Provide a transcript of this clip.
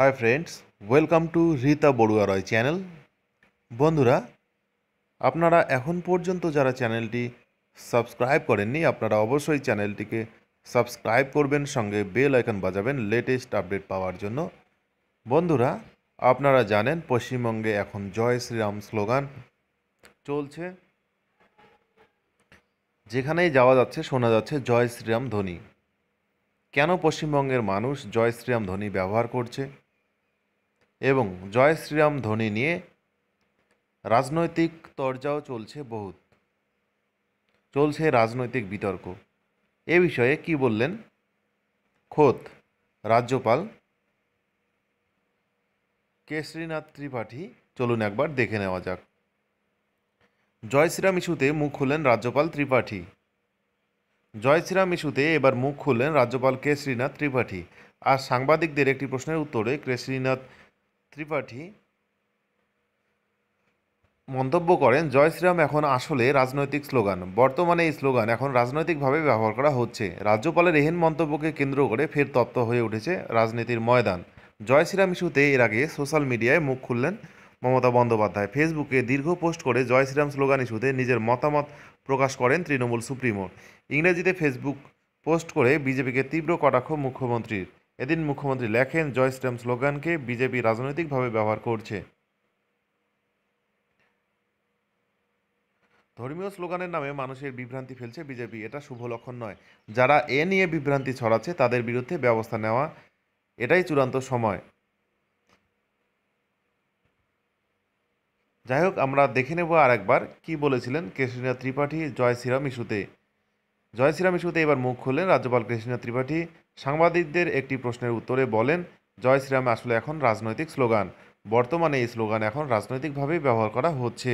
high friends welcome to Rita Barua Roy channel বন্ধুরা আপনারা এখন পর্যন্ত যারা চ্যানেলটি সাবস্ক্রাইব করেননি আপনারা অবশ্যই চ্যানেলটিকে সাবস্ক্রাইব করবেন সঙ্গে বেল আইকন বাজাবেন লেটেস্ট আপডেট পাওয়ার জন্য বন্ধুরা আপনারা জানেন পশ্চিমবঙ্গে এখন জয় শ্রীরাম স্লোগান চলছে যেখানেই যাওয়া যাচ্ছে শোনা যাচ্ছে জয় শ্রীরাম ধ্বনি কেন পশ্চিমবঙ্গের মানুষ জয় শ্রীরাম ধ্বনি ব্যবহার করছে এবং জয় শ্রীরাম ধ্বনি নিয়ে রাজনৈতিক তরজাও চলছে বহুত চলছে রাজনৈতিক বিতর্ক এ বিষয়ে কি বললেন খোদ রাজ্যপাল কেশরীনাথ ত্রিপাঠী চলুন একবার দেখে নেওয়া যাক জয় শ্রীরাম ইস্যুতে মুখ খুললেন রাজ্যপাল ত্রিপাঠী জয় শ্রীরাম ইস্যুতে এবার মুখ খুললেন রাজ্যপাল কেশরীনাথ ত্রিপাঠী আর সাংবাদিকদের একটি প্রশ্নের উত্তরে কেশরীনাথ ত্রিপাঠী মন্তব্য করেন জয় শ্রীরাম এখন আসলে রাজনৈতিক স্লোগান বর্তমানে এই স্লোগান এখন রাজনৈতিকভাবে ব্যবহার করা হচ্ছে রাজ্যপালের এহেন মন্তব্যকে কেন্দ্র করে ফের তপ্ত হয়ে উঠেছে রাজনীতির ময়দান জয় শ্রীরাম ইস্যুতে এর আগে সোশ্যাল মিডিয়ায় মুখ খুললেন মমতা বন্দ্যোপাধ্যায় ফেসবুকে দীর্ঘ পোস্ট করে জয় শ্রীরাম স্লোগান ইস্যুতে নিজের মতামত প্রকাশ করেন তৃণমূল সুপ্রিমো ইংরেজিতে ফেসবুক পোস্ট করে বিজেপিকে তীব্র কটাক্ষ মুখ্যমন্ত্রীর এদিন মুখ্যমন্ত্রী লেখেন জয় স্ট্যাম স্লোগানকে বিজেপি রাজনৈতিকভাবে ব্যবহার করছে ধর্মীয় স্লোগানের নামে মানুষের বিভ্রান্তি ফেলছে বিজেপি এটা শুভ লক্ষণ নয় যারা এ নিয়ে বিভ্রান্তি ছড়াচ্ছে তাদের বিরুদ্ধে ব্যবস্থা নেওয়া এটাই চূড়ান্ত সময় যাই হোক আমরা দেখে নেব আর একবার কি বলেছিলেন কৃষ্ণা ত্রিপাঠী জয় শ্রীরাম ইস্যুতে জয় শ্রীরাম ইস্যুতে এবার মুখ খুললেন রাজ্যপাল কৃষ্ণা ত্রিপাঠী সাংবাদিকদের একটি প্রশ্নের উত্তরে বলেন জয় শ্রীরাম আসলে এখন রাজনৈতিক স্লোগান বর্তমানে এই স্লোগান এখন রাজনৈতিকভাবেই ব্যবহার করা হচ্ছে